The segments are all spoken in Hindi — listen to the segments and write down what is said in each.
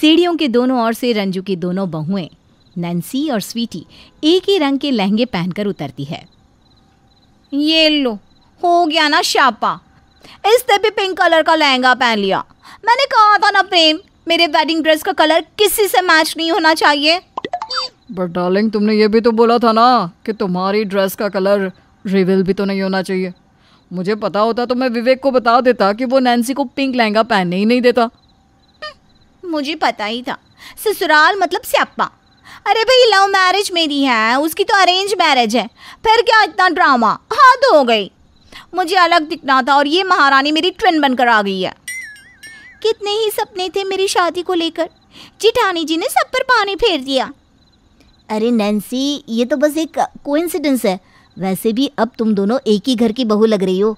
सीढ़ियों के दोनों ओर से रंजू की दोनों बहुएं नैन्सी और स्वीटी एक ही रंग के लहंगे पहनकर उतरती है ये लो हो गया ना शापा इसने भी पिंक कलर का लहंगा पहन लिया मैंने कहा था ना प्रेम मेरे वेडिंग ड्रेस का कलर किसी से मैच नहीं होना चाहिए बट डार्लिंग तुमने ये भी तो बोला था ना कि तुम्हारी ड्रेस का कलर रिविल भी तो नहीं होना चाहिए मुझे पता होता तो मैं विवेक को बता देता कि वो नैन्सी को पिंक लहंगा पहनने ही नहीं देता मुझे पता ही था ससुराल मतलब स्यापा अरे भाई लव मैरिज मेरी है उसकी तो अरेंज मैरिज है फिर क्या इतना ड्रामा हाथ हो गई मुझे अलग दिखना था और ये महारानी मेरी ट्रेन बनकर आ गई है कितने ही सपने थे मेरी शादी को लेकर जिठानी जी ने सब पर पानी फेर दिया अरे नैन्सी ये तो बस एक कोइंसिडेंस है वैसे भी अब तुम दोनों एक ही घर की बहू लग रही हो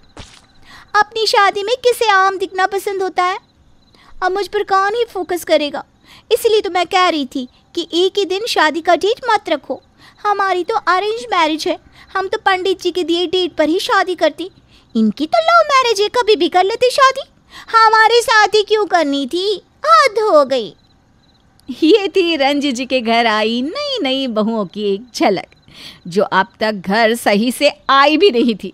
अपनी शादी में किसे आम दिखना पसंद होता है अब मुझ पर कौन ही फोकस करेगा इसलिए तो मैं कह रही थी कि एक ही दिन शादी का डेट मत रखो हमारी तो अरेंज मैरिज है हम तो पंडित जी के दिए डेट पर ही शादी करती इनकी तो लव मैरिज है कभी भी कर लेती शादी हमारे साथ ही क्यों करनी थी हद हो गई ये थी रंजी जी के घर आई नई नई बहुओं की एक झलक जो अब तक घर सही से आई भी नहीं थी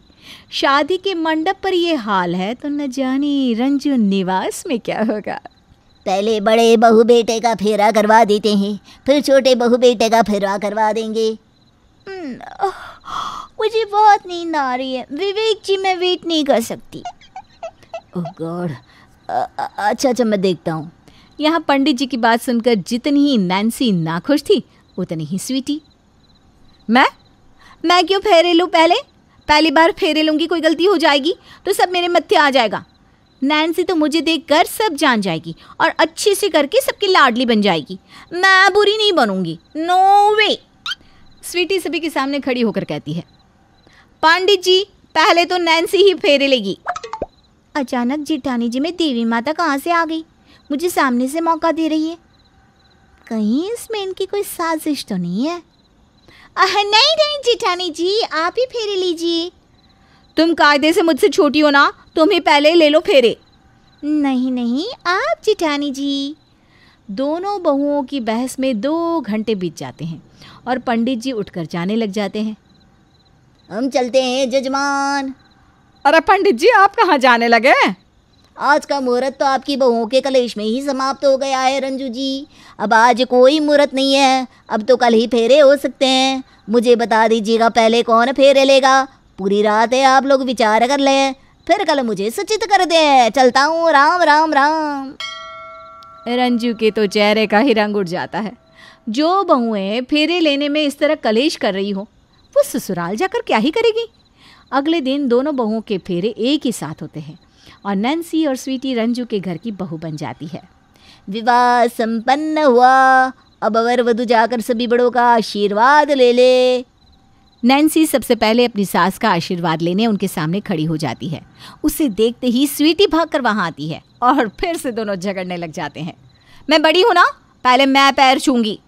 शादी के मंडप पर ये हाल है तो न जाने रंजू निवास में क्या होगा पहले बड़े बहु बेटे का फेरा करवा देते हैं फिर छोटे बहु बेटे का फेरा करवा देंगे हम्म, मुझे बहुत नींद आ रही है विवेक जी मैं वेट नहीं कर सकती ओह गॉड अच्छा अच्छा मैं देखता हूँ यहाँ पंडित जी की बात सुनकर जितनी ही नैन्सी नाखुश थी उतनी ही स्वीटी मैं मैं क्यों फेरे लूँ पहले पहली बार फेरे लूँगी कोई गलती हो जाएगी तो सब मेरे मत्थे आ जाएगा नैन्सी तो मुझे देख कर सब जान जाएगी और अच्छे से करके सबकी लाडली बन जाएगी मैं बुरी नहीं बनूंगी नो वे स्वीटी सभी के सामने खड़ी होकर कहती है पांडित जी पहले तो नैन्सी ही फेरे लेगी अचानक जिठानी जी में देवी माता कहाँ से आ गई मुझे सामने से मौका दे रही है कहीं इसमें इनकी कोई साजिश तो नहीं है आह नहीं नहीं जेठानी जी आप ही फेरे लीजिए तुम कायदे से मुझसे छोटी हो ना तुम तो ही पहले ले लो फेरे नहीं नहीं आप जेठानी जी दोनों बहुओं की बहस में दो घंटे बीत जाते हैं और पंडित जी उठकर जाने लग जाते हैं हम चलते हैं जजमान अरे पंडित जी आप कहाँ जाने लगे आज का मुहूर्त तो आपकी बहुओं के कलेश में ही समाप्त हो गया है रंजू जी अब आज कोई मुहूर्त नहीं है अब तो कल ही फेरे हो सकते हैं मुझे बता दीजिएगा पहले कौन फेरे लेगा पूरी रात है आप लोग विचार कर लें फिर कल मुझे सूचित कर दें चलता हूँ राम राम राम रंजू के तो चेहरे का ही रंग उड़ जाता है जो बहुएं फेरे लेने में इस तरह कलेश कर रही हो वो ससुराल जाकर क्या ही करेगी अगले दिन दोनों बहुओं के फेरे एक ही साथ होते हैं और नैन्सी और स्वीटी रंजू के घर की बहू बन जाती है विवाह संपन्न हुआ अब अवर वधु जाकर सभी बड़ों का आशीर्वाद ले ले नैन्सी सबसे पहले अपनी सास का आशीर्वाद लेने उनके सामने खड़ी हो जाती है उसे देखते ही स्वीटी भाग कर वहाँ आती है और फिर से दोनों झगड़ने लग जाते हैं मैं बड़ी हूँ ना पहले मैं पैर छूंगी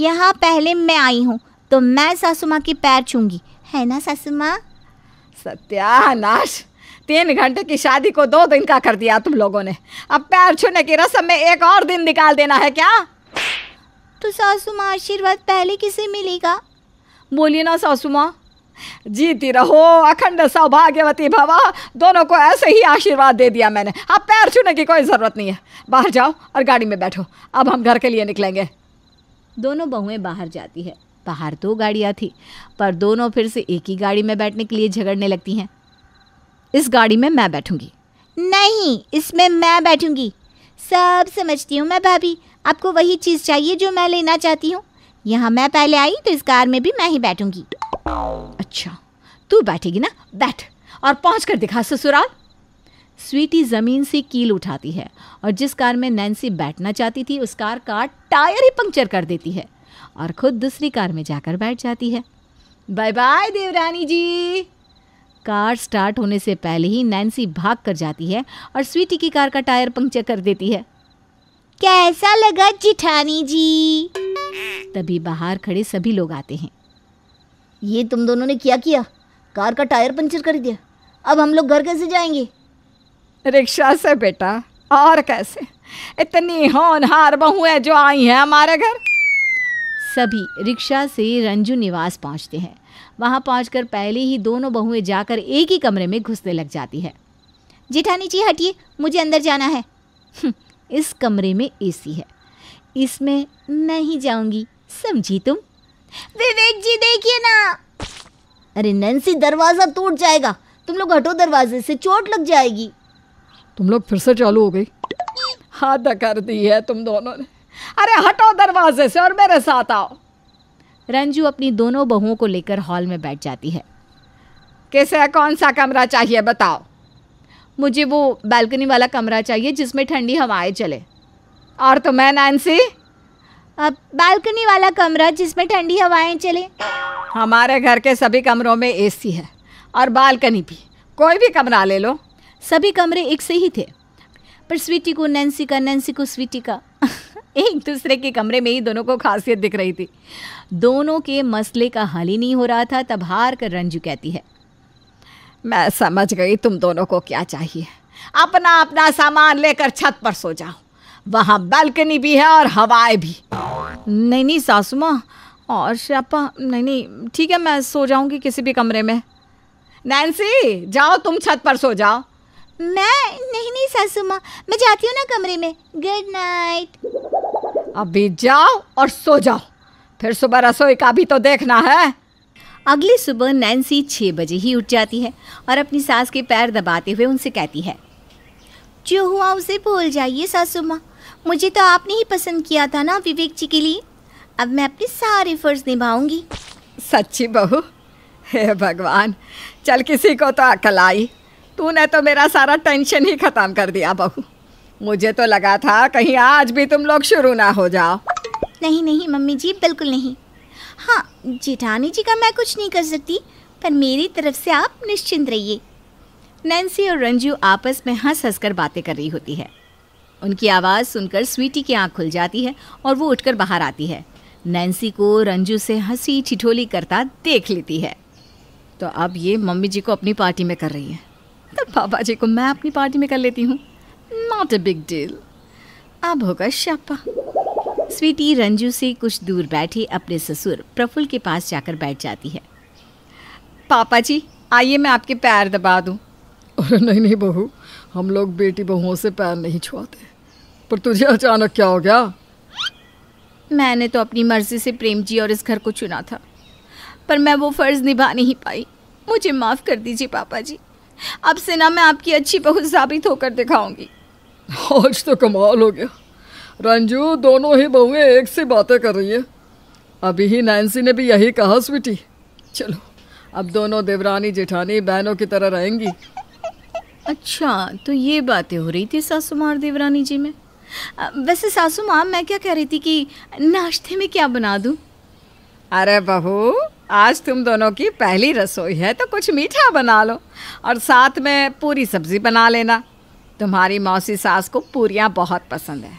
यहाँ पहले मैं आई हूँ तो मैं सासू माँ के पैर छूंगी है ना सासू माँ सत्यानाश तीन घंटे की शादी को दो दिन का कर दिया तुम लोगों ने अब पैर छूने की रस्म में एक और दिन निकाल देना है क्या तो सासू माँ आशीर्वाद पहले किसे मिलेगा बोलिए ना सासू माँ जीती रहो अखंड सौभाग्यवती भवा दोनों को ऐसे ही आशीर्वाद दे दिया मैंने अब पैर छूने की कोई ज़रूरत नहीं है बाहर जाओ और गाड़ी में बैठो अब हम घर के लिए निकलेंगे दोनों बहुएं बाहर जाती है बाहर दो गाड़ियाँ थी पर दोनों फिर से एक ही गाड़ी में बैठने के लिए झगड़ने लगती हैं इस गाड़ी में मैं बैठूंगी नहीं इसमें मैं बैठूंगी सब समझती हूँ मैं भाभी आपको वही चीज़ चाहिए जो मैं लेना चाहती हूँ यहाँ मैं पहले आई तो इस कार में भी मैं ही बैठूंगी अच्छा तू बैठेगी ना बैठ और पहुँच कर दिखा ससुराल स्वीटी ज़मीन से कील उठाती है और जिस कार में नैन्सी बैठना चाहती थी उस कार का टायर ही पंक्चर कर देती है और खुद दूसरी कार में जाकर बैठ जाती है बाय बाय देवरानी जी कार स्टार्ट होने से पहले ही नैन्सी भाग कर जाती है और स्वीटी की कार का टायर पंक्चर कर देती है कैसा लगा जिठानी जी तभी बाहर खड़े सभी लोग आते हैं ये तुम दोनों ने क्या किया कार का टायर पंचर कर दिया अब हम लोग घर कैसे जाएंगे रिक्शा से बेटा और कैसे इतनी होनहार बहू है जो आई है हमारे घर सभी रिक्शा से रंजू निवास पहुंचते हैं वहां पहुंचकर पहले ही दोनों बहुएं जाकर एक ही कमरे में घुसने लग जाती है जेठानी जी हटिए मुझे अंदर जाना है हम्म, इस कमरे में एसी है इसमें मैं ही जाऊंगी समझी तुम विवेक जी देखिए ना अरे नैन्सी दरवाज़ा टूट जाएगा तुम लोग हटो दरवाजे से चोट लग जाएगी तुम लोग फिर से चालू हो गई हाथ हम्म। कर दी है तुम दोनों ने अरे हटो दरवाजे से और मेरे साथ आओ रंजू अपनी दोनों बहुओं को लेकर हॉल में बैठ जाती है कैसे कौन सा कमरा चाहिए बताओ मुझे वो बालकनी वाला कमरा चाहिए जिसमें ठंडी हवाएं चले और तो मैं नैन्सी अब बालकनी वाला कमरा जिसमें ठंडी हवाएं चले हमारे घर के सभी कमरों में एसी है और बालकनी भी कोई भी कमरा ले लो सभी कमरे एक से ही थे पर स्वीटी को नैन्सी का नैन्सी को स्वीटी का एक दूसरे के कमरे में ही दोनों को खासियत दिख रही थी दोनों के मसले का हल ही नहीं हो रहा था तब हार कर रंजू कहती है मैं समझ गई तुम दोनों को क्या चाहिए अपना अपना सामान लेकर छत पर सो जाओ वहाँ बालकनी भी है और हवाएं भी नहीं नहीं सासुमा और श्यापा नहीं नहीं ठीक है मैं सो जाऊंगी किसी भी कमरे में नैन्सी जाओ तुम छत पर सो जाओ मैं नहीं नहीं सासू माँ मैं जाती हूँ ना कमरे में गुड नाइट अभी जाओ और सो जाओ फिर सुबह रसोई का भी तो देखना है अगली सुबह नैन्सी छः बजे ही उठ जाती है और अपनी सास के पैर दबाते हुए उनसे कहती है जो हुआ उसे भूल जाइए सासू माँ मुझे तो आपने ही पसंद किया था ना विवेक जी के लिए अब मैं अपने सारे फर्ज निभाऊंगी सच्ची बहू हे भगवान चल किसी को तो अकल आई तूने तो मेरा सारा टेंशन ही खत्म कर दिया बहू मुझे तो लगा था कहीं आज भी तुम लोग शुरू ना हो जाओ नहीं नहीं मम्मी जी बिल्कुल नहीं हाँ जेठानी जी का मैं कुछ नहीं कर सकती पर मेरी तरफ से आप निश्चिंत रहिए नैन्सी और रंजू आपस में हंस हंस कर बातें कर रही होती है उनकी आवाज़ सुनकर स्वीटी की आंख खुल जाती है और वो उठकर बाहर आती है नैन्सी को रंजू से हंसी ठिठोली करता देख लेती है तो अब ये मम्मी जी को अपनी पार्टी में कर रही है तो पापा जी को मैं अपनी पार्टी में कर लेती हूँ नॉट अ बिग डील अब होगा शापा स्वीटी रंजू से कुछ दूर बैठी अपने ससुर प्रफुल के पास जाकर बैठ जाती है पापा जी आइए मैं आपके पैर दबा दूँ नहीं नहीं बहू हम लोग बेटी बहुओं से पैर नहीं छुआते पर तुझे अचानक क्या हो गया मैंने तो अपनी मर्जी से प्रेम जी और इस घर को चुना था पर मैं वो फ़र्ज़ निभा नहीं पाई मुझे माफ़ कर दीजिए पापा जी अब से ना मैं आपकी अच्छी बहू साबित होकर दिखाऊंगी आज तो कमाल हो गया रंजू दोनों ही बहुएं एक से बातें कर रही है अभी ही नैन्सी ने भी यही कहा स्वीटी चलो अब दोनों देवरानी जेठानी बहनों की तरह रहेंगी अच्छा तो ये बातें हो रही थी सासू मार देवरानी जी में वैसे सासू माँ मैं क्या कह रही थी कि नाश्ते में क्या बना दूँ अरे बहू आज तुम दोनों की पहली रसोई है तो कुछ मीठा बना लो और साथ में पूरी सब्ज़ी बना लेना तुम्हारी मौसी सास को पूरियाँ बहुत पसंद है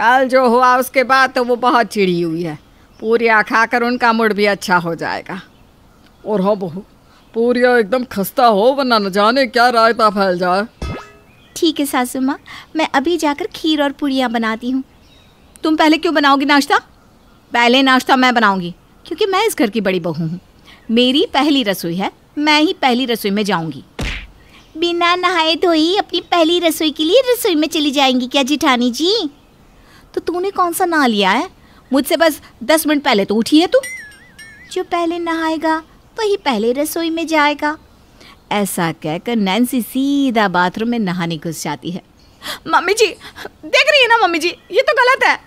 कल जो हुआ उसके बाद तो वो बहुत चिड़ी हुई है पूरियाँ खाकर उनका मूड भी अच्छा हो जाएगा और हो बहू पूरियाँ एकदम खस्ता हो वरना न जाने क्या रायता फैल जाए ठीक है सासू माँ मैं अभी जाकर खीर और पूरियाँ बनाती हूँ तुम पहले क्यों बनाओगी नाश्ता पहले नाश्ता मैं बनाऊंगी क्योंकि मैं इस घर की बड़ी बहू हूँ मेरी पहली रसोई है मैं ही पहली रसोई में जाऊंगी बिना नहाए धोई अपनी पहली रसोई के लिए रसोई में चली जाएंगी क्या जिठानी जी तो तूने कौन सा नहा लिया है मुझसे बस दस मिनट पहले तो उठी है तू जो पहले नहाएगा वही तो पहले रसोई में जाएगा ऐसा कहकर नैन्सी सीधा बाथरूम में नहाने घुस जाती है मम्मी जी देख रही है ना मम्मी जी ये तो गलत है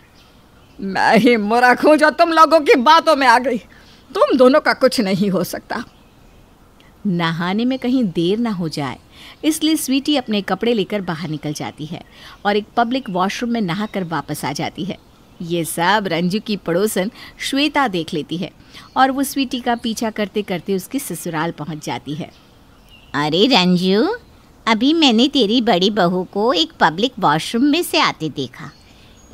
मैं ही मूर्ख हूं जो तुम लोगों की बातों में आ गई तुम दोनों का कुछ नहीं हो सकता नहाने में कहीं देर ना हो जाए इसलिए स्वीटी अपने कपड़े लेकर बाहर निकल जाती है और एक पब्लिक वॉशरूम में नहा कर वापस आ जाती है ये सब रंजू की पड़ोसन श्वेता देख लेती है और वो स्वीटी का पीछा करते करते उसके ससुराल पहुंच जाती है अरे रंजू अभी मैंने तेरी बड़ी बहू को एक पब्लिक वॉशरूम में से आते देखा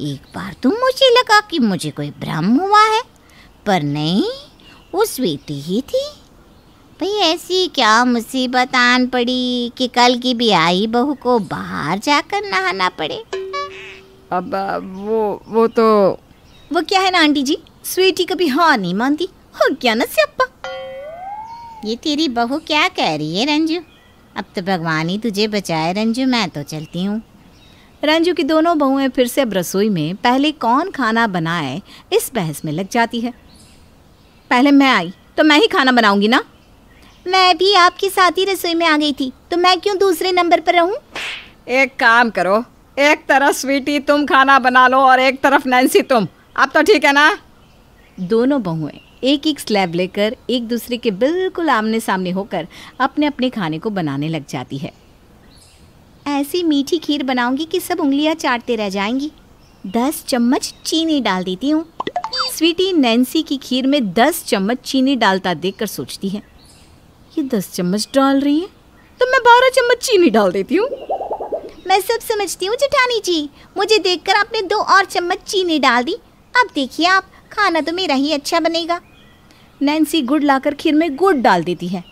एक बार तो मुझे लगा कि मुझे कोई भ्रम हुआ है पर नहीं वो स्वेती ही थी भाई ऐसी क्या मुसीबत आन पड़ी कि कल की भी आई बहू को बाहर जाकर नहाना पड़े अब वो वो तो वो क्या है ना आंटी जी स्वेटी कभी हाँ नहीं मानती हो क्या ना सप्पा ये तेरी बहू क्या कह रही है रंजू अब तो भगवान ही तुझे बचाए रंजू मैं तो चलती हूँ रंजू की दोनों बहुएं फिर से अब रसोई में पहले कौन खाना बनाए इस बहस में लग जाती है पहले मैं आई तो मैं ही खाना बनाऊंगी ना मैं भी आपके साथ ही रसोई में आ गई थी तो मैं क्यों दूसरे नंबर पर रहूं? एक काम करो एक तरफ स्वीटी तुम खाना बना लो और एक तरफ नैन्सी तुम अब तो ठीक है ना दोनों बहुएं एक एक स्लैब लेकर एक दूसरे के बिल्कुल आमने सामने होकर अपने अपने खाने को बनाने लग जाती है ऐसी मीठी खीर बनाऊंगी कि सब उंगलियां चाटते रह जाएंगी दस चम्मच चीनी डाल देती हूँ स्वीटी नैन्सी की खीर में दस चम्मच चीनी डालता देख सोचती है ये दस चम्मच डाल रही है तो मैं बारह चम्मच चीनी डाल देती हूँ मैं सब समझती हूँ जिठानी जी मुझे देखकर आपने दो और चम्मच चीनी डाल दी अब देखिए आप खाना तो मेरा ही अच्छा बनेगा नैन्सी गुड़ लाकर खीर में गुड़ डाल देती है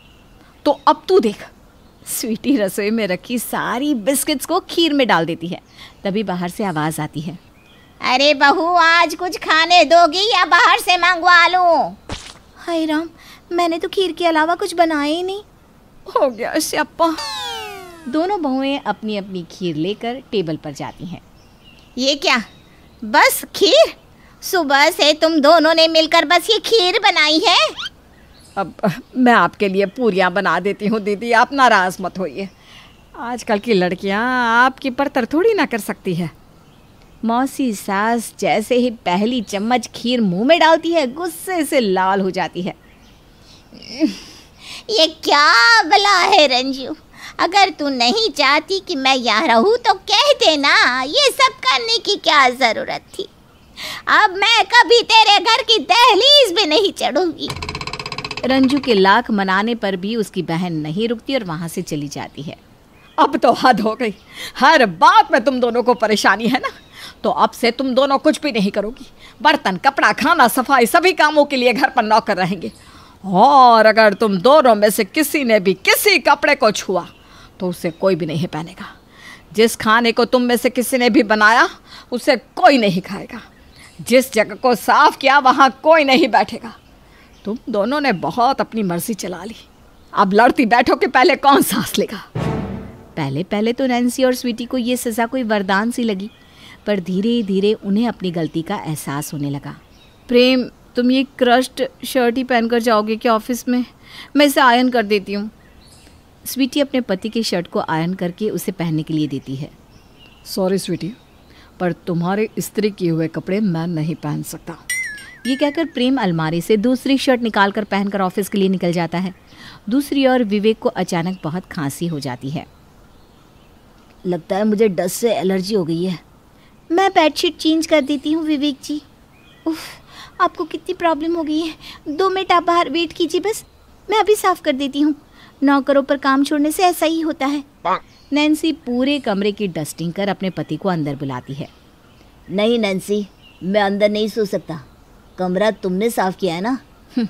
तो अब तू देख स्वीटी रसोई में रखी सारी बिस्किट्स को खीर में डाल देती है तभी बाहर से आवाज़ आती है अरे बहू आज कुछ खाने दोगी या बाहर से मंगवा लूँ हाय राम मैंने तो खीर के अलावा कुछ बनाया ही नहीं हो गया श्यापा दोनों बहुएं अपनी अपनी खीर लेकर टेबल पर जाती हैं ये क्या बस खीर सुबह से तुम दोनों ने मिलकर बस ये खीर बनाई है अब मैं आपके लिए पूरियाँ बना देती हूँ दीदी आप नाराज़ मत होइए आजकल की लड़कियाँ आपकी परतर थोड़ी ना कर सकती है मौसी सास जैसे ही पहली चम्मच खीर मुंह में डालती है गुस्से से लाल हो जाती है ये क्या भला है रंजू अगर तू नहीं चाहती कि मैं यहाँ रहूँ तो कह देना ये सब करने की क्या ज़रूरत थी अब मैं कभी तेरे घर की दहलीज भी नहीं चढ़ूंगी रंजू के लाख मनाने पर भी उसकी बहन नहीं रुकती और वहाँ से चली जाती है अब तो हद हो गई हर बात में तुम दोनों को परेशानी है ना तो अब से तुम दोनों कुछ भी नहीं करोगी बर्तन कपड़ा खाना सफाई सभी कामों के लिए घर पर नौकर रहेंगे और अगर तुम दोनों में से किसी ने भी किसी कपड़े को छुआ तो उसे कोई भी नहीं पहनेगा जिस खाने को तुम में से किसी ने भी बनाया उसे कोई नहीं खाएगा जिस जगह को साफ किया वहाँ कोई नहीं बैठेगा तुम दोनों ने बहुत अपनी मर्जी चला ली अब लड़ती बैठो कि पहले कौन सांस लेगा पहले पहले तो नैन्सी और स्वीटी को ये सज़ा कोई वरदान सी लगी पर धीरे धीरे उन्हें अपनी गलती का एहसास होने लगा प्रेम तुम ये क्रश्ड शर्ट ही पहनकर जाओगे क्या ऑफिस में मैं इसे आयन कर देती हूँ स्वीटी अपने पति के शर्ट को आयन करके उसे पहनने के लिए देती है सॉरी स्वीटी पर तुम्हारे इस्त्री किए हुए कपड़े मैं नहीं पहन सकता ये कहकर प्रेम अलमारी से दूसरी शर्ट निकाल कर पहनकर ऑफिस के लिए निकल जाता है दूसरी ओर विवेक को अचानक बहुत खांसी हो जाती है लगता है मुझे डस्ट से एलर्जी हो गई है मैं बेडशीट चेंज कर देती हूँ विवेक जी उफ आपको कितनी प्रॉब्लम हो गई है दो मिनट आप बाहर वेट कीजिए बस मैं अभी साफ कर देती हूँ नौकरों पर काम छोड़ने से ऐसा ही होता है नैन्सी पूरे कमरे की डस्टिंग कर अपने पति को अंदर बुलाती है नहीं नैन्सी मैं अंदर नहीं सो सकता कमरा तुमने साफ किया है ना हम्म,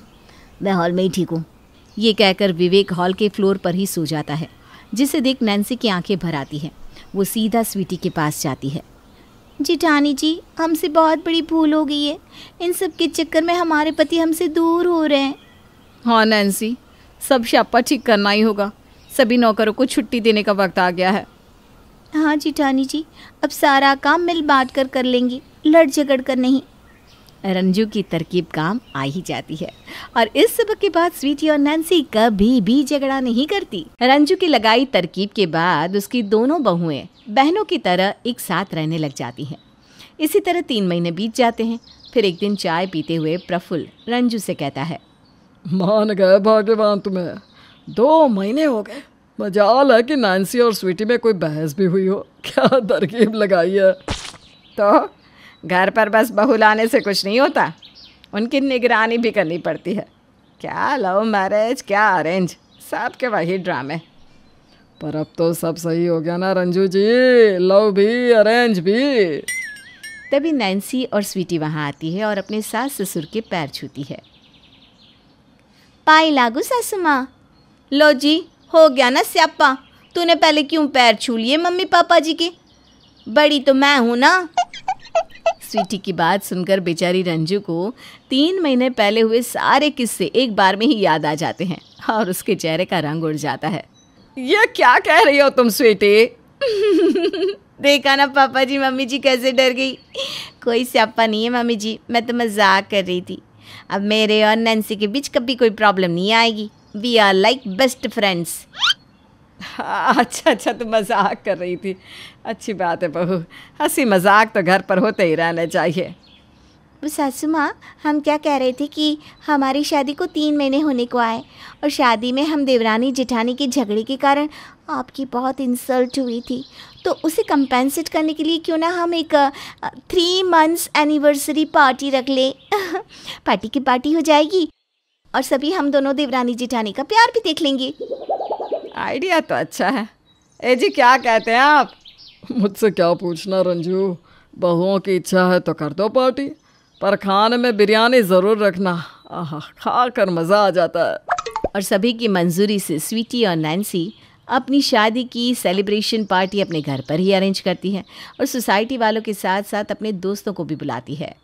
मैं हॉल में ही ठीक हूँ ये कहकर विवेक हॉल के फ्लोर पर ही सो जाता है जिसे देख नैन्सी की आंखें भर आती हैं वो सीधा स्वीटी के पास जाती है जिठानी जी हमसे बहुत बड़ी भूल हो गई है इन सब के चक्कर में हमारे पति हमसे दूर हो रहे हैं हाँ नैन्सी सब शापा ठीक करना ही होगा सभी नौकरों को छुट्टी देने का वक्त आ गया है हाँ जिठानी जी अब सारा काम मिल बांट कर कर लेंगी लड़ झगड़ कर नहीं रंजू की तरकीब काम आ ही जाती है और इस सबक के बाद स्वीटी और नैन्सी कभी भी झगड़ा नहीं करती रंजू की लगाई तरकीब के बाद उसकी दोनों बहुएं बहनों की तरह एक साथ रहने लग जाती हैं इसी तरह तीन महीने बीत जाते हैं फिर एक दिन चाय पीते हुए प्रफुल्ल रंजू से कहता है मान गए भाग्यवान तुम्हें दो महीने हो गए मजाल है कि नैन्सी और स्वीटी में कोई बहस भी हुई हो क्या तरकीब लगाई है तो घर पर बस बहू लाने से कुछ नहीं होता उनकी निगरानी भी करनी पड़ती है क्या लव मैरिज क्या अरेंज सब के वही ड्रामे पर अब तो सब सही हो गया ना रंजू जी लव भी अरेंज भी तभी नैन्सी और स्वीटी वहाँ आती है और अपने सास ससुर के पैर छूती है पाई लागू सासू माँ लो जी हो गया ना स्यापा तूने पहले क्यों पैर छू लिए मम्मी पापा जी के बड़ी तो मैं हूँ ना स्वीटी की बात सुनकर बेचारी रंजू को तीन महीने पहले हुए सारे किस्से एक बार में ही याद आ जाते हैं और उसके चेहरे का रंग उड़ जाता है ये क्या कह रही हो तुम स्वीटी देखा ना पापा जी मम्मी जी कैसे डर गई कोई स्यापा नहीं है मम्मी जी मैं तो मजाक कर रही थी अब मेरे और नैन्सी के बीच कभी कोई प्रॉब्लम नहीं आएगी we are like best friends अच्छा अच्छा तो मजाक कर रही थी अच्छी बात है बहू हंसी मजाक तो घर पर होते ही रहना चाहिए सासू माँ हम क्या कह रहे थे कि हमारी शादी को तीन महीने होने को आए और शादी में हम देवरानी जिठानी के झगड़े के कारण आपकी बहुत इंसल्ट हुई थी तो उसे कंपेंसेट करने के लिए क्यों ना हम एक थ्री मंथ्स एनिवर्सरी पार्टी रख ले पार्टी की पार्टी हो जाएगी और सभी हम दोनों देवरानी जिठानी का प्यार भी देख लेंगे आइडिया तो अच्छा है ए जी क्या कहते हैं आप मुझसे क्या पूछना रंजू बहुओं की इच्छा है तो कर दो पार्टी पर खाने में बिरयानी ज़रूर रखना आह खा कर मज़ा आ जाता है और सभी की मंजूरी से स्वीटी और नैन्सी अपनी शादी की सेलिब्रेशन पार्टी अपने घर पर ही अरेंज करती है और सोसाइटी वालों के साथ साथ अपने दोस्तों को भी बुलाती है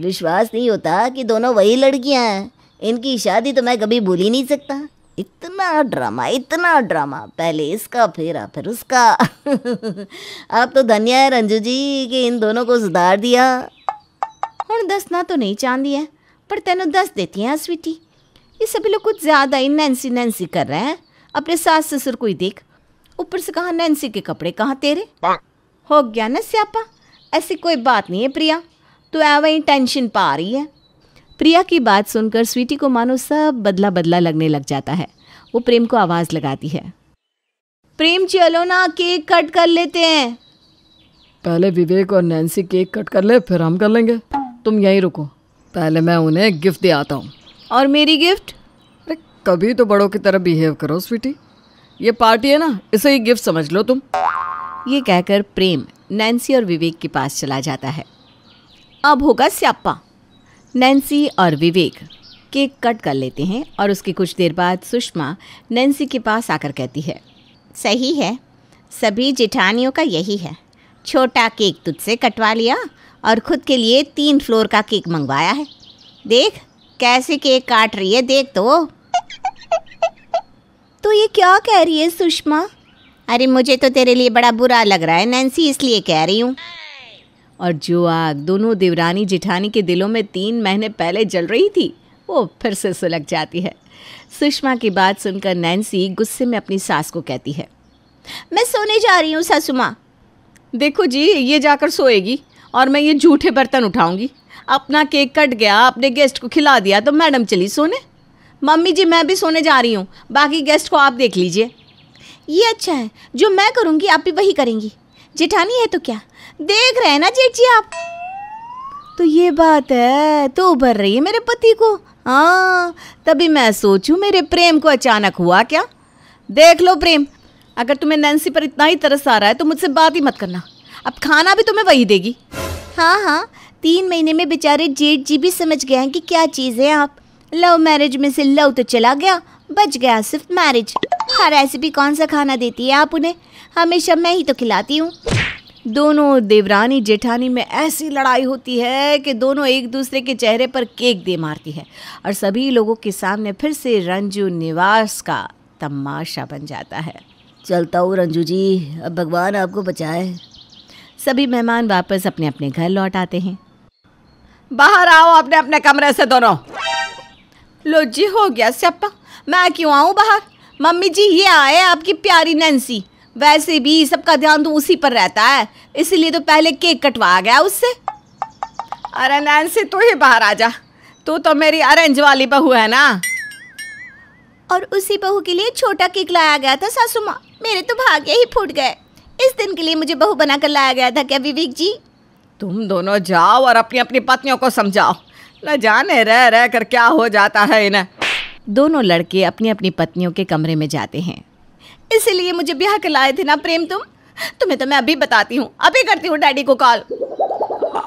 विश्वास नहीं होता कि दोनों वही लड़कियां हैं इनकी शादी तो मैं कभी भूल ही नहीं सकता इतना ड्रामा इतना ड्रामा पहले इसका फिर फिर उसका आप तो धनिया है रंजू जी कि इन दोनों को सुधार दिया हूँ दसना तो नहीं चाहती है पर तेन दस देती हैं स्वीटी ये सभी लोग कुछ ज़्यादा ही नैन्सी नैन्सी कर रहे हैं अपने सास ससुर को ही देख ऊपर से कहा नैन्सी के कपड़े कहाँ तेरे हो गया ना स्यापा ऐसी कोई बात नहीं है प्रिया तू तो एवं टेंशन पा रही है प्रिया की बात सुनकर स्वीटी को मानो सब बदला बदला लगने लग जाता है वो प्रेम को आवाज़ लगाती है प्रेम चलो ना केक कट कर लेते हैं पहले विवेक और नैन्सी केक कट कर ले फिर हम कर लेंगे तुम यहीं रुको पहले मैं उन्हें गिफ्ट दे आता हूँ और मेरी गिफ्ट अरे कभी तो बड़ों की तरह बिहेव करो स्वीटी ये पार्टी है ना इसे ही गिफ्ट समझ लो तुम ये कहकर प्रेम नैन्सी और विवेक के पास चला जाता है अब होगा स्यापा नैन्सी और विवेक केक कट कर लेते हैं और उसके कुछ देर बाद सुषमा नैन्सी के पास आकर कहती है सही है सभी जेठानियों का यही है छोटा केक तुझसे कटवा लिया और खुद के लिए तीन फ्लोर का केक मंगवाया है देख कैसे केक काट रही है देख तो तो ये क्या कह रही है सुषमा अरे मुझे तो तेरे लिए बड़ा बुरा लग रहा है नैन्सी इसलिए कह रही हूँ और जो आग दोनों देवरानी जिठानी के दिलों में तीन महीने पहले जल रही थी वो फिर से सुलग जाती है सुषमा की बात सुनकर नैन्सी गुस्से में अपनी सास को कहती है मैं सोने जा रही हूँ सासुमा देखो जी ये जाकर सोएगी और मैं ये झूठे बर्तन उठाऊंगी अपना केक कट गया अपने गेस्ट को खिला दिया तो मैडम चली सोने मम्मी जी मैं भी सोने जा रही हूँ बाकी गेस्ट को आप देख लीजिए ये अच्छा है जो मैं करूँगी आप भी वही करेंगी जेठानी है तो क्या देख रहे हैं ना जेठ जी आप तो ये बात है तो उभर रही है मेरे पति को हाँ तभी मैं सोचूं मेरे प्रेम को अचानक हुआ क्या देख लो प्रेम अगर तुम्हें नैन्सी पर इतना ही तरस आ रहा है तो मुझसे बात ही मत करना अब खाना भी तुम्हें वही देगी हाँ हाँ तीन महीने में बेचारे जेठ जी भी समझ गए हैं कि क्या चीज़ है आप लव मैरिज में से लव तो चला गया बच गया सिर्फ मैरिज ऐसे रेसिपी कौन सा खाना देती है आप उन्हें हमेशा मैं ही तो खिलाती हूँ दोनों देवरानी जेठानी में ऐसी लड़ाई होती है कि दोनों एक दूसरे के चेहरे पर केक दे मारती है और सभी लोगों के सामने फिर से रंजू निवास का तमाशा बन जाता है चलता हूँ रंजू जी अब भगवान आपको बचाए सभी मेहमान वापस अपने अपने घर लौट आते हैं बाहर आओ अपने अपने कमरे से दोनों लो जी हो गया सप्पा मैं क्यों आऊँ बाहर मम्मी जी ये आए आपकी प्यारी नैन्सी वैसे भी सबका ध्यान तो उसी पर रहता है इसीलिए तो पहले केक कटवा गया उससे अरे नैन्सी तू ही बाहर आ जा तू तो मेरी अरेंज वाली बहू है ना और उसी बहू के लिए छोटा केक लाया गया था सासू माँ मेरे तो भाग्य ही फूट गए इस दिन के लिए मुझे बहू बना कर लाया गया था क्या विवेक जी तुम दोनों जाओ और अपनी अपनी पत्नियों को समझाओ न जाने रह रह कर क्या हो जाता है इन्हें दोनों लड़के अपनी अपनी पत्नियों के कमरे में जाते हैं इसीलिए मुझे ब्याह कर लाए थे ना प्रेम तुम तुम्हें तो मैं अभी बताती हूँ अभी करती हूँ डैडी को कॉल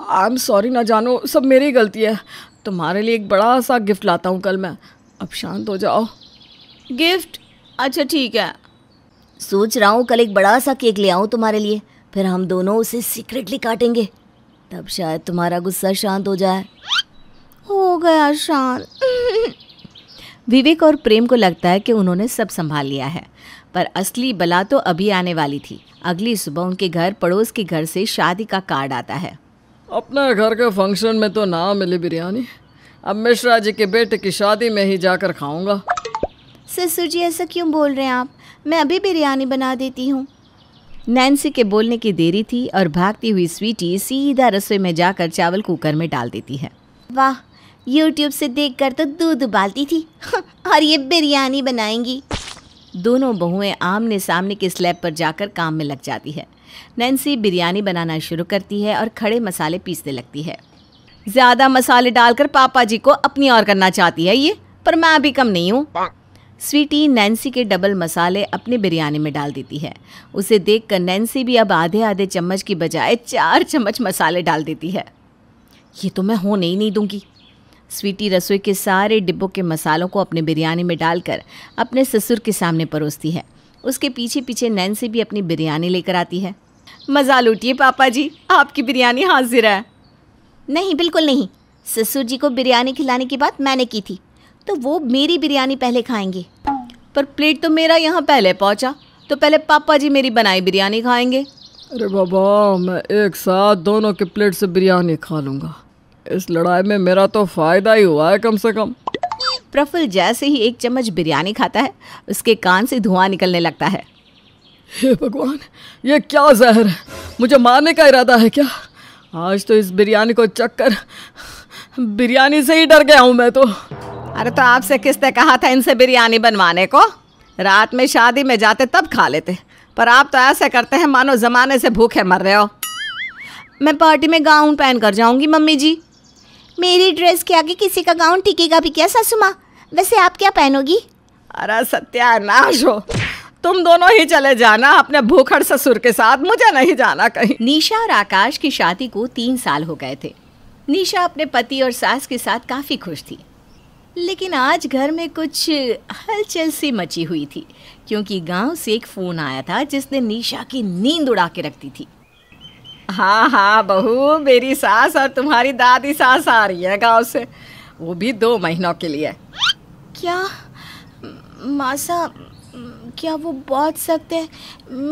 आई एम सॉरी ना जानो सब मेरी गलती है तुम्हारे लिए एक बड़ा सा गिफ्ट लाता हूँ कल मैं अब शांत हो जाओ गिफ्ट अच्छा ठीक है सोच रहा हूँ कल एक बड़ा सा केक ले आऊँ तुम्हारे लिए फिर हम दोनों उसे सीक्रेटली काटेंगे तब शायद तुम्हारा गुस्सा शांत हो जाए हो गया शांत विवेक और प्रेम को लगता है कि उन्होंने सब संभाल लिया है पर असली बला तो अभी आने वाली थी अगली सुबह उनके घर पड़ोस के घर से शादी का कार्ड आता है अपने घर के फंक्शन में तो ना मिली बिरयानी अब मिश्रा जी के बेटे की शादी में ही जाकर खाऊंगा ससुर जी ऐसा क्यों बोल रहे हैं आप मैं अभी बिरयानी बना देती हूँ नैन्सी के बोलने की देरी थी और भागती हुई स्वीटी सीधा रसोई में जाकर चावल कुकर में डाल देती है वाह यूट्यूब से देखकर तो दूध उबालती थी और ये बिरयानी बनाएंगी दोनों बहुएं आमने सामने के स्लैब पर जाकर काम में लग जाती है नैन्सी बिरयानी बनाना शुरू करती है और खड़े मसाले पीसने लगती है ज़्यादा मसाले डालकर पापा जी को अपनी और करना चाहती है ये पर मैं अभी कम नहीं हूँ स्वीटी नैन्सी के डबल मसाले अपने बिरयानी में डाल देती है उसे देखकर नैन्सी भी अब आधे आधे चम्मच की बजाय चार चम्मच मसाले डाल देती है ये तो मैं होने ही नहीं दूंगी स्वीटी रसोई के सारे डिब्बों के मसालों को अपने बिरयानी में डालकर अपने ससुर के सामने परोसती है उसके पीछे पीछे नैन्सी भी अपनी बिरयानी लेकर आती है मज़ा लूटिए पापा जी आपकी बिरयानी हाजिर है नहीं बिल्कुल नहीं ससुर जी को बिरयानी खिलाने की बात मैंने की थी तो वो मेरी बिरयानी पहले खाएंगे पर प्लेट तो मेरा यहाँ पहले पहुँचा तो पहले पापा जी मेरी बनाई बिरयानी खाएंगे अरे बाबा मैं एक साथ दोनों के प्लेट से बिरयानी खा लूँगा इस लड़ाई में मेरा तो फायदा ही हुआ है कम से कम प्रफुल जैसे ही एक चम्मच बिरयानी खाता है उसके कान से धुआं निकलने लगता है हे भगवान ये क्या जहर है मुझे मारने का इरादा है क्या आज तो इस बिरयानी को चक्कर बिरयानी से ही डर गया हूँ मैं तो अरे तो आपसे किसने कहा था इनसे बिरयानी बनवाने को रात में शादी में जाते तब खा लेते पर आप तो ऐसे करते हैं मानो ज़माने से भूखे मर रहे हो मैं पार्टी में गाउन पहन कर जाऊंगी मम्मी जी मेरी ड्रेस के आगे किसी का गाउन टिकेगा भी क्या सासू माँ वैसे आप क्या पहनोगी अरे सत्यानाश हो तुम दोनों ही चले जाना अपने भूखड़ ससुर के साथ मुझे नहीं जाना कहीं निशा और आकाश की शादी को तीन साल हो गए थे निशा अपने पति और सास के साथ काफ़ी खुश थी लेकिन आज घर में कुछ हलचल सी मची हुई थी क्योंकि गांव से एक फ़ोन आया था जिसने निशा की नींद उड़ा के रखती थी हाँ हाँ बहू मेरी सास और तुम्हारी दादी सास आ रही है गांव से वो भी दो महीनों के लिए क्या मासा क्या वो बहुत सख्त है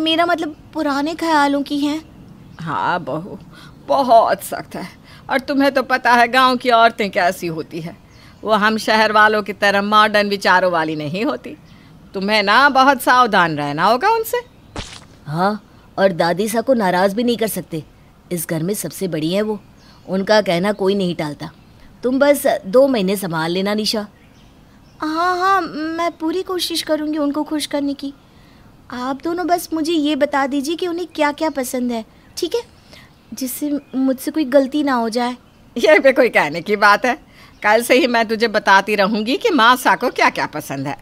मेरा मतलब पुराने ख्यालों की हैं हाँ बहू बहुत सख्त है और तुम्हें तो पता है गांव की औरतें कैसी होती है वो हम शहर वालों की तरह मॉडर्न विचारों वाली नहीं होती तुम्हें ना बहुत सावधान रहना होगा उनसे हाँ और दादी सा को नाराज़ भी नहीं कर सकते इस घर में सबसे बड़ी है वो उनका कहना कोई नहीं टालता तुम बस दो महीने संभाल लेना निशा हाँ हाँ मैं पूरी कोशिश करूँगी उनको खुश करने की आप दोनों बस मुझे ये बता दीजिए कि उन्हें क्या क्या पसंद है ठीक है जिससे मुझसे कोई गलती ना हो जाए यह भी कोई कहने की बात है कल से ही मैं तुझे बताती रहूँगी कि माँ सा को क्या क्या पसंद है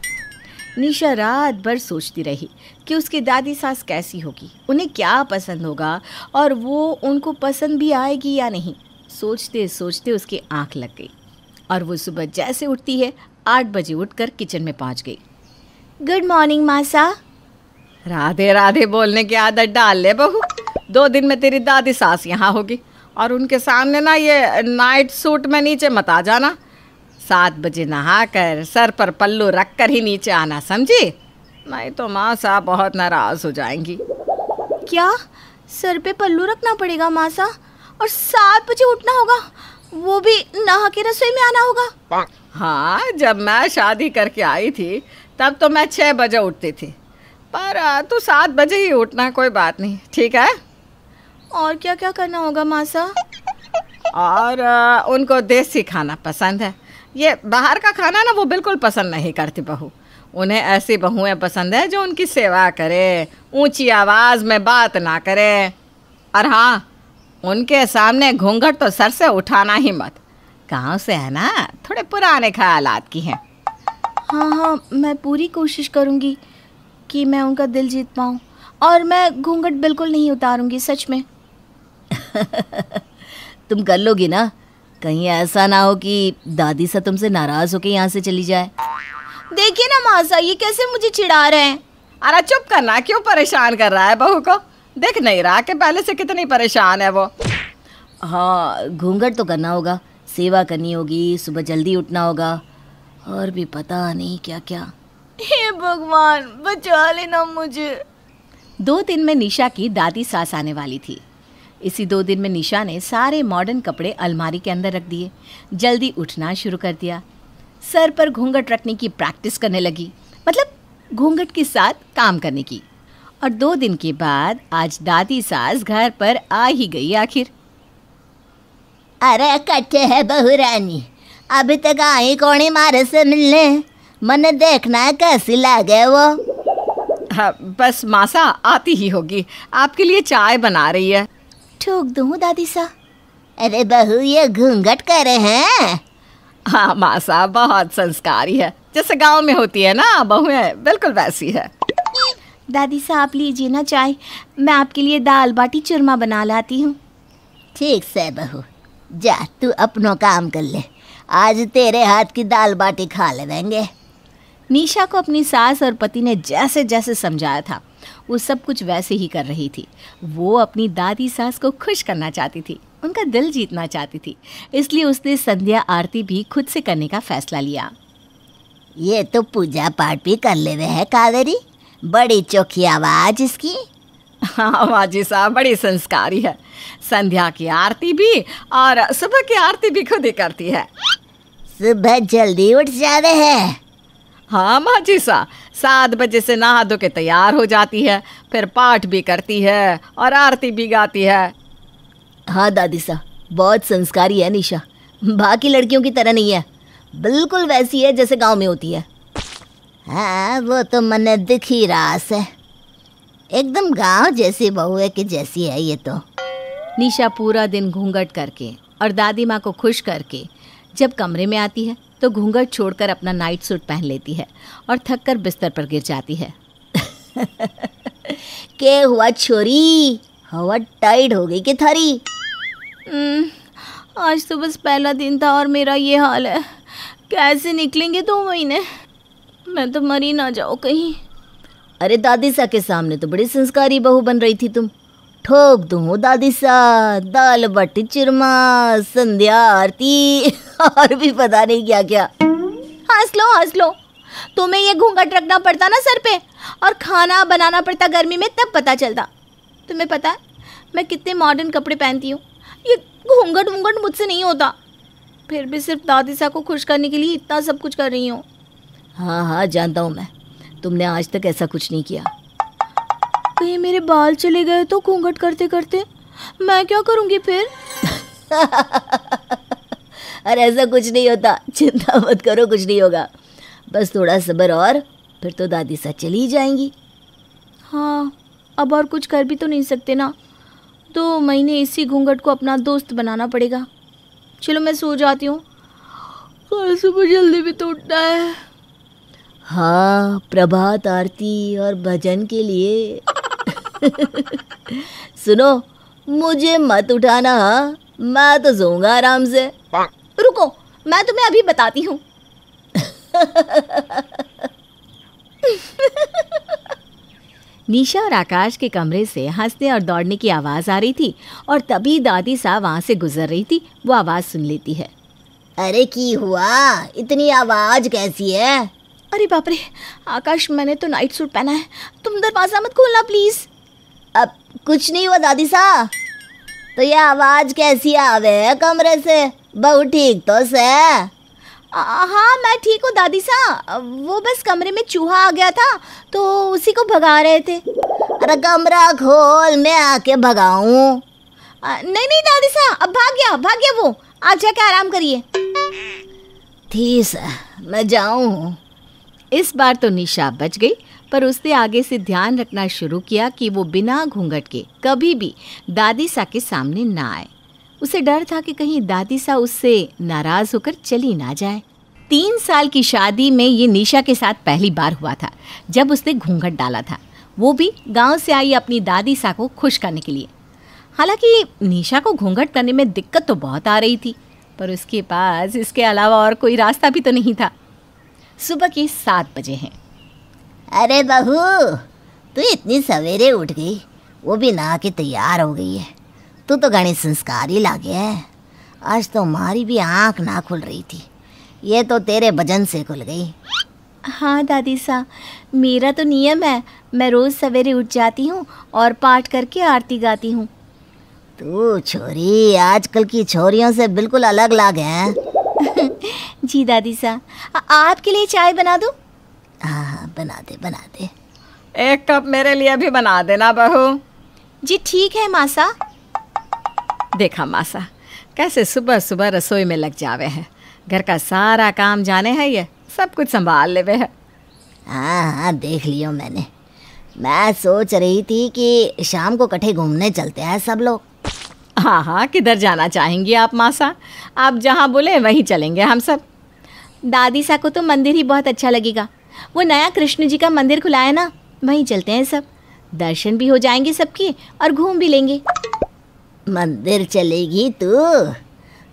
निशा रात भर सोचती रही कि उसकी दादी सास कैसी होगी उन्हें क्या पसंद होगा और वो उनको पसंद भी आएगी या नहीं सोचते सोचते उसकी आंख लग गई और वो सुबह जैसे उठती है आठ बजे उठकर किचन में पहुंच गई गुड मॉर्निंग मासा राधे राधे बोलने की आदत डाल ले बहू दो दिन में तेरी दादी सास यहाँ होगी और उनके सामने ना ये नाइट सूट में नीचे मत आ जाना सात बजे नहाकर सर पर पल्लू रख कर ही नीचे आना समझी नहीं तो माँ साहब बहुत नाराज हो जाएंगी क्या सर पे पल्लू रखना पड़ेगा माँ साहब और सात बजे उठना होगा वो भी नहा के रसोई में आना होगा हाँ जब मैं शादी करके आई थी तब तो मैं छः बजे उठती थी पर तो सात बजे ही उठना कोई बात नहीं ठीक है और क्या क्या करना होगा मासा और उनको देसी खाना पसंद है ये बाहर का खाना ना वो बिल्कुल पसंद नहीं करती बहू उन्हें ऐसी बहुएं पसंद है जो उनकी सेवा करे ऊंची आवाज़ में बात ना करे और हाँ उनके सामने घूंघट तो सर से उठाना ही मत गांव से है ना थोड़े पुराने ख्यालात की हैं हाँ हाँ मैं पूरी कोशिश करूँगी कि मैं उनका दिल जीत पाऊँ और मैं घूंघट बिल्कुल नहीं उतारूँगी सच में तुम कर लोगी ना कहीं ऐसा ना हो कि दादी सा तुमसे नाराज होके यहाँ से चली जाए देखिए ना मासा ये कैसे मुझे चिढ़ा रहे हैं अरे चुप करना क्यों परेशान कर रहा है बहू को देख नहीं रहा कि पहले से कितनी परेशान है वो हाँ घूंघट तो करना होगा सेवा करनी होगी सुबह जल्दी उठना होगा और भी पता नहीं क्या क्या हे भगवान बचा लेना मुझे दो दिन में निशा की दादी सास आने वाली थी इसी दो दिन में निशा ने सारे मॉडर्न कपड़े अलमारी के अंदर रख दिए जल्दी उठना शुरू कर दिया सर पर घूंघट रखने की प्रैक्टिस करने लगी मतलब घूंघट के साथ काम करने की और दो दिन के बाद आज दादी सास घर पर आ ही गई आखिर अरे कट्ठे है रानी अभी तक आई कौन मारे से मिलने मन देखना है कैसी लागे वो हाँ, बस मासा आती ही होगी आपके लिए चाय बना रही है ठोक दू दादी सा अरे बहू ये घूंघट करे हैं हाँ मासा बहुत संस्कारी है जैसे गांव में होती है ना है बिल्कुल वैसी है दादी साहब लीजिए ना चाय मैं आपके लिए दाल बाटी चूरमा बना लाती हूँ ठीक से बहू जा तू अपनों काम कर ले आज तेरे हाथ की दाल बाटी खा लेंगे निशा को अपनी सास और पति ने जैसे जैसे समझाया था वो सब कुछ वैसे ही कर रही थी वो अपनी दादी सास को खुश करना चाहती थी उनका दिल जीतना चाहती थी इसलिए उसने संध्या आरती भी खुद से करने का फैसला लिया ये तो पूजा पाठ भी कर ले है कावेरी बड़ी चौखी आवाज़ इसकी हाँ माजी साहब बड़ी संस्कारी है संध्या की आरती भी और सुबह की आरती भी खुद ही करती है सुबह जल्दी उठ जा रहे हैं हाँ माजी साहब सात बजे से नहा धो के तैयार हो जाती है फिर पाठ भी करती है और आरती भी गाती है हाँ दादी सा बहुत संस्कारी है निशा बाकी लड़कियों की तरह नहीं है बिल्कुल वैसी है जैसे गांव में होती है हाँ वो तो दिख दिखी रास है एकदम गांव जैसी बहू है कि जैसी है ये तो निशा पूरा दिन घूंघट करके और दादी माँ को खुश करके जब कमरे में आती है तो घूंघट छोड़कर अपना नाइट सूट पहन लेती है और थक कर बिस्तर पर गिर जाती है के हुआ छोरी हवा टाइट हो गई कि थारी हम्म, आज तो बस पहला दिन था और मेरा ये हाल है कैसे निकलेंगे दो महीने मैं तो मरी ना जाओ कहीं अरे दादी सा के सामने तो बड़ी संस्कारी बहू बन रही थी तुम ठोक ठोप दादी सा दाल बट चूरमा संध्या आरती और भी पता नहीं क्या क्या हंस लो हंस लो तुम्हें ये घूंघट रखना पड़ता ना सर पे और खाना बनाना पड़ता गर्मी में तब पता चलता तुम्हें पता है मैं कितने मॉडर्न कपड़े पहनती हूँ ये घूंघट वूंघट मुझसे नहीं होता फिर भी सिर्फ दादी सा को खुश करने के लिए इतना सब कुछ कर रही हूँ हाँ हाँ जानता हूँ मैं तुमने आज तक ऐसा कुछ नहीं किया कहीं मेरे बाल चले गए तो घूंघट करते करते मैं क्या करूँगी फिर अरे ऐसा कुछ नहीं होता चिंता मत करो कुछ नहीं होगा बस थोड़ा सब्र और फिर तो दादी साथ चली जाएंगी हाँ अब और कुछ कर भी तो नहीं सकते ना दो महीने इसी घूंघट को अपना दोस्त बनाना पड़ेगा चलो मैं सो जाती हूँ कल सुबह जल्दी भी टूटना तो है हाँ प्रभात आरती और भजन के लिए सुनो मुझे मत उठाना हा? मैं तो सोऊंगा आराम से रुको मैं तुम्हें अभी बताती हूँ निशा और आकाश के कमरे से हंसने और दौड़ने की आवाज़ आ रही थी और तभी दादी साहब वहाँ से गुजर रही थी वो आवाज़ सुन लेती है अरे की हुआ इतनी आवाज़ कैसी है अरे बाप रे आकाश मैंने तो नाइट सूट पहना है तुम दरवाज़ा मत खोलना प्लीज़ कुछ नहीं हुआ दादी साहब तो ये आवाज कैसी आवे है कमरे से बहू ठीक तो से हाँ मैं ठीक हूँ दादी साहब वो बस कमरे में चूहा आ गया था तो उसी को भगा रहे थे अरे कमरा खोल मैं आके भगाऊ नहीं नहीं दादी साहब अब भाग गया भाग गया वो आज जाके आराम करिए ठीक मैं जाऊँ इस बार तो निशा बच गई पर उसने आगे से ध्यान रखना शुरू किया कि वो बिना घूंघट के कभी भी दादी सा के सामने ना आए उसे डर था कि कहीं दादी सा उससे नाराज होकर चली ना जाए तीन साल की शादी में ये निशा के साथ पहली बार हुआ था जब उसने घूंघट डाला था वो भी गांव से आई अपनी दादी सा को खुश करने के लिए हालांकि निशा को घूंघट करने में दिक्कत तो बहुत आ रही थी पर उसके पास इसके अलावा और कोई रास्ता भी तो नहीं था सुबह के सात बजे हैं अरे बहू तू इतनी सवेरे उठ गई वो भी नहा के तैयार हो गई है तू तो गणित संस्कार ही ला गया है आज तो हमारी भी आँख ना खुल रही थी ये तो तेरे भजन से खुल गई हाँ दादी सा मेरा तो नियम है मैं रोज़ सवेरे उठ जाती हूँ और पाठ करके आरती गाती हूँ तू छोरी आजकल की छोरियों से बिल्कुल अलग लाग है जी दादी सा आपके लिए चाय बना दूँ हाँ हाँ बना दे बना दे एक कप मेरे लिए भी बना देना बहू जी ठीक है मासा देखा मासा कैसे सुबह सुबह रसोई में लग जावे हैं घर का सारा काम जाने हैं ये सब कुछ संभाल लेवे हैं हाँ हाँ देख लियो मैंने मैं सोच रही थी कि शाम को कठे घूमने चलते हैं सब लोग हाँ हाँ किधर जाना चाहेंगी आप मासा आप जहाँ बोले वहीं चलेंगे हम सब दादी सा को तो मंदिर ही बहुत अच्छा लगेगा वो नया कृष्ण जी का मंदिर खुला है ना वहीं चलते हैं सब दर्शन भी हो जाएंगे सबके और घूम भी लेंगे मंदिर चलेगी तू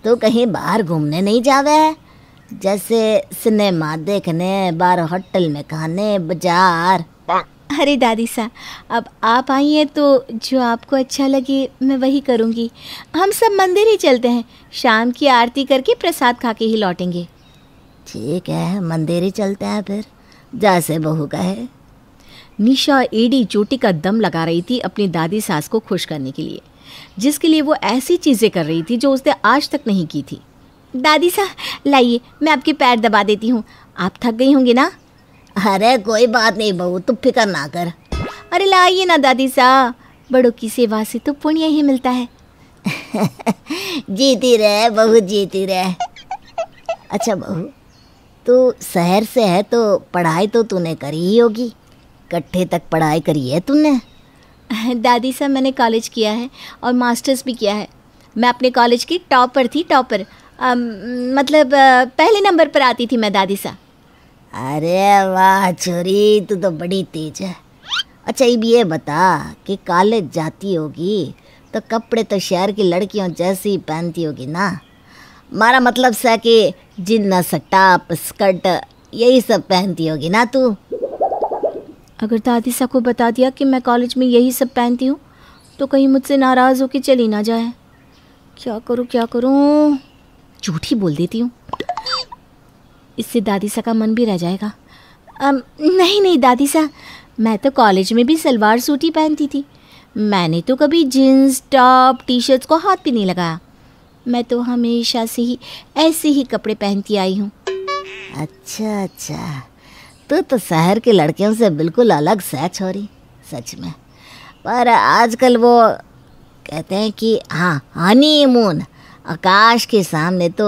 तो कहीं बाहर घूमने नहीं जावे है जैसे सिनेमा देखने बार होटल में खाने बाजार अरे दादी सा अब आप आई हैं तो जो आपको अच्छा लगे मैं वही करूँगी हम सब मंदिर ही चलते हैं शाम की आरती करके प्रसाद खा के ही लौटेंगे ठीक है मंदिर ही चलते हैं फिर जैसे बहू कहे निशा एडी चोटी का दम लगा रही थी अपनी दादी सास को खुश करने के लिए जिसके लिए वो ऐसी चीज़ें कर रही थी जो उसने आज तक नहीं की थी दादी सा लाइए मैं आपके पैर दबा देती हूँ आप थक गई होंगी ना अरे कोई बात नहीं बहू तुम फिक्र ना कर अरे लाइए ना दादी सा बड़ों की सेवा से तो पुण्य ही मिलता है जीती रहे बहू जीती रहे अच्छा बहू तू तो शहर से है तो पढ़ाई तो तूने करी ही होगी कट्ठे तक पढ़ाई करी है तूने दादी साहब मैंने कॉलेज किया है और मास्टर्स भी किया है मैं अपने कॉलेज की टॉपर थी टॉपर मतलब पहले नंबर पर आती थी मैं दादी साहब अरे वाह छोरी तू तो बड़ी तेज है अच्छा ये भी ये बता कि कॉलेज जाती होगी तो कपड़े तो शहर की लड़कियों जैसी पहनती होगी ना मारा मतलब सा कि जिन्ना सा टाप स्कर्ट यही सब पहनती होगी ना तू अगर दादी सा को बता दिया कि मैं कॉलेज में यही सब पहनती हूँ तो कहीं मुझसे नाराज़ हो के चली ना जाए क्या करूँ क्या करूँ झूठी बोल देती हूँ इससे दादी सा का मन भी रह जाएगा अम, नहीं नहीं दादी सा मैं तो कॉलेज में भी सलवार सूट ही पहनती थी मैंने तो कभी जीन्स टॉप टी शर्ट्स को हाथ भी नहीं लगाया मैं तो हमेशा से ही ऐसे ही कपड़े पहनती आई हूँ अच्छा अच्छा तू तो, तो शहर के लड़कियों से बिल्कुल अलग सच हो रही सच में पर आजकल वो कहते हैं कि हाँ हनी मून आकाश के सामने तो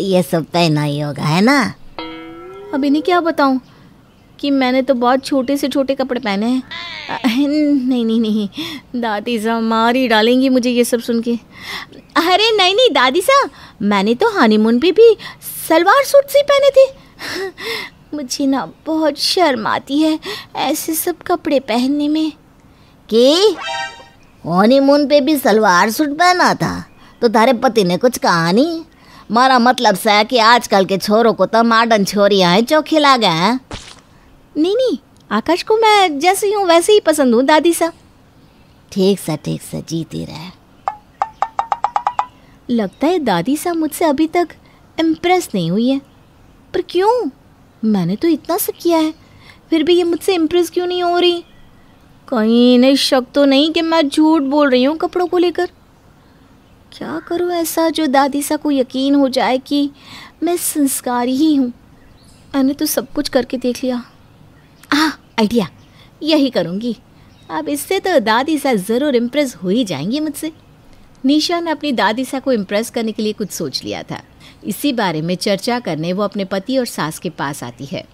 ये सब पहना ही होगा है ना अब इन्हें क्या बताऊँ कि मैंने तो बहुत छोटे से छोटे कपड़े पहने हैं नहीं नहीं नहीं दादी साहब मारी डालेंगी मुझे ये सब सुन के अरे नहीं नहीं दादी साहब मैंने तो हनीमून पे भी सलवार सूट से पहने थे मुझे ना बहुत शर्म आती है ऐसे सब कपड़े पहनने में के हनीमून पे भी सलवार सूट पहना था तो तारे पति ने कुछ कहा नहीं मारा मतलब से कि आजकल के छोरों को तो मॉडर्न छोरियाँ ला गए हैं नहीं नहीं आकाश को मैं जैसे हूँ वैसे ही पसंद हूँ दादी सा ठीक सा ठीक सा जीती रहे लगता है दादी सा मुझसे अभी तक इम्प्रेस नहीं हुई है पर क्यों मैंने तो इतना सब किया है फिर भी ये मुझसे इम्प्रेस क्यों नहीं हो रही कहीं इन्हें शक तो नहीं कि मैं झूठ बोल रही हूँ कपड़ों को लेकर क्या करूँ ऐसा जो दादी सा को यकीन हो जाए कि मैं संस्कारी ही हूँ मैंने तो सब कुछ करके देख लिया हाँ आइडिया यही करूँगी अब इससे तो दादी सा ज़रूर इम्प्रेस हो ही जाएंगे मुझसे निशा ने अपनी दादी सा को इम्प्रेस करने के लिए कुछ सोच लिया था इसी बारे में चर्चा करने वो अपने पति और सास के पास आती है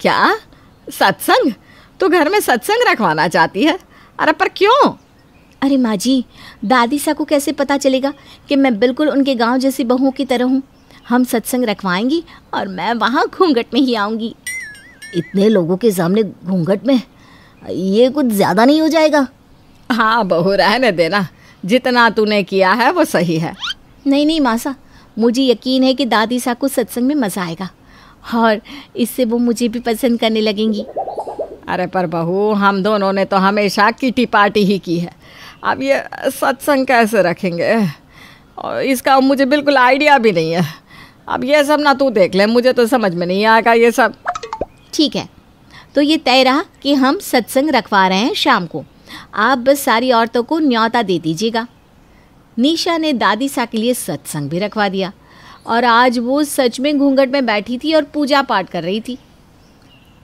क्या सत्संग तो घर में सत्संग रखवाना चाहती है अरे पर क्यों अरे माँ जी दादी सा को कैसे पता चलेगा कि मैं बिल्कुल उनके गांव जैसी बहुओं की तरह हूँ हम सत्संग रखवाएंगी और मैं वहाँ घूंघट में ही आऊँगी इतने लोगों के सामने घूंघट में ये कुछ ज़्यादा नहीं हो जाएगा हाँ बहू रहने देना जितना तूने किया है वो सही है नहीं नहीं मासा मुझे यकीन है कि दादी साहब को सत्संग में मज़ा आएगा और इससे वो मुझे भी पसंद करने लगेंगी अरे पर बहू हम दोनों ने तो हमेशा किटी पार्टी ही की है अब ये सत्संग कैसे रखेंगे और इसका मुझे बिल्कुल आइडिया भी नहीं है अब ये सब ना तू देख ले मुझे तो समझ में नहीं आएगा ये सब ठीक है तो ये तय रहा कि हम सत्संग रखवा रहे हैं शाम को आप बस सारी औरतों को न्योता दे दीजिएगा निशा ने दादी सा के लिए सत्संग भी रखवा दिया और आज वो सच में घूंघट में बैठी थी और पूजा पाठ कर रही थी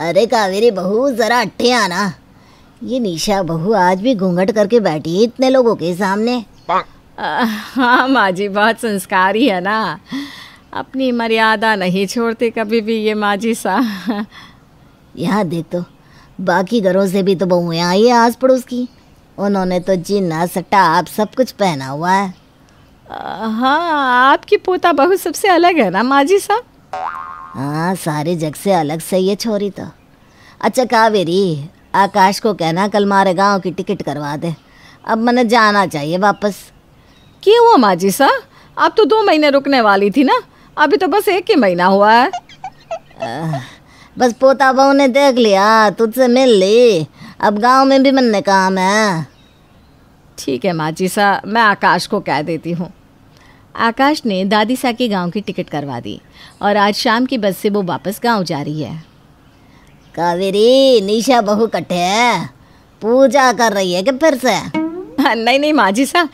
अरे कावेरी बहू ज़रा अट्ठे आना ये निशा बहू आज भी घूंघट करके बैठी है इतने लोगों के सामने हाँ माँ जी बहुत संस्कारी है ना अपनी मर्यादा नहीं छोड़ते कभी भी ये माँ जी सा यहाँ देख तो बाकी घरों से भी तो बहुएँ आई है आस पड़ोस की उन्होंने तो जीना सट्टा आप सब कुछ पहना हुआ है आ, हाँ आपकी पोता बहू सबसे अलग है ना माँ जी साहब हाँ सारे जग से अलग सही है छोरी तो अच्छा कावेरी आकाश को कहना कल मारे गांव की टिकट करवा दे अब मैंने जाना चाहिए वापस क्यों हुआ माँ जी साहब आप तो दो महीने रुकने वाली थी ना अभी तो बस एक ही महीना हुआ है आ, बस पोता बहू ने देख लिया तुझसे मिल ली अब गांव में भी मन काम है ठीक है माँ जी सा मैं आकाश को कह देती हूँ आकाश ने दादी सा के गांव की टिकट करवा दी और आज शाम की बस से वो वापस गांव जा रही है कावेरी निशा बहू कटे है पूजा कर रही है कि फिर से हाँ, नहीं नहीं माँ जी सा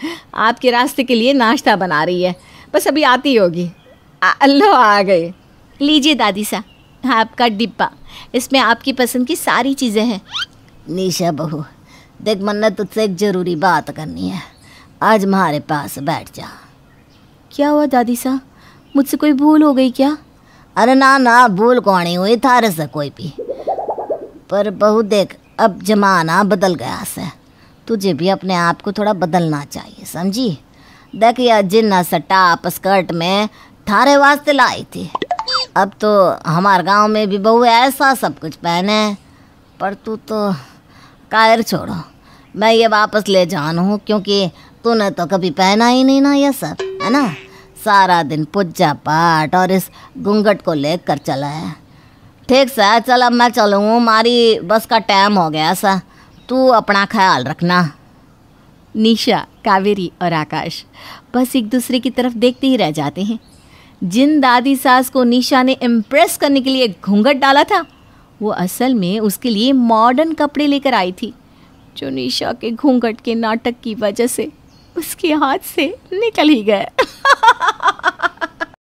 आपके रास्ते के लिए नाश्ता बना रही है बस अभी आती होगी लो आ गए लीजिए दादी सा आपका डिब्बा इसमें आपकी पसंद की सारी चीज़ें हैं निशा बहू देख मन्नत तुझसे एक ज़रूरी बात करनी है आज हमारे पास बैठ जा क्या हुआ दादी साहब मुझसे कोई भूल हो गई क्या अरे ना ना भूल कौन हुई थारे से कोई भी पर बहू देख अब जमाना बदल गया से तुझे भी अपने आप को थोड़ा बदलना चाहिए समझी देख यह जिन्ना सट्टा स्कर्ट में थारे वास्ते लाई थी अब तो हमारे गांव में भी बहू ऐसा सब कुछ पहने पर तू तो कायर छोड़ो मैं ये वापस ले जान हूँ क्योंकि तूने तो कभी पहना ही नहीं ना ये सब है ना सारा दिन पूजा पाठ और इस घूंघट को लेकर चला है ठीक सर चल अब मैं चलूँ मारी बस का टाइम हो गया सर तू अपना ख्याल रखना निशा कावेरी और आकाश बस एक दूसरे की तरफ देखते ही रह जाते हैं जिन दादी सास को निशा ने इम्प्रेस करने के लिए घूंघट डाला था वो असल में उसके लिए मॉडर्न कपड़े लेकर आई थी जो निशा के घूंघट के नाटक की वजह से उसके हाथ से निकल ही गए